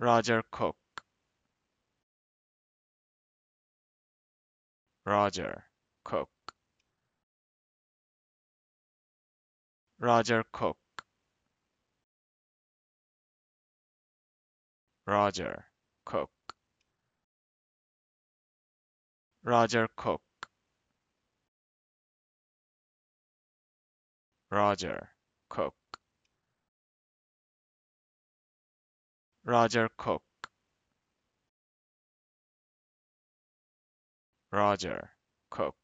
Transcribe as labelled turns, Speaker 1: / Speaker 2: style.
Speaker 1: Roger Cook Roger Cook Roger Cook Roger Cook Roger Cook Roger Cook Roger Cook Roger Cook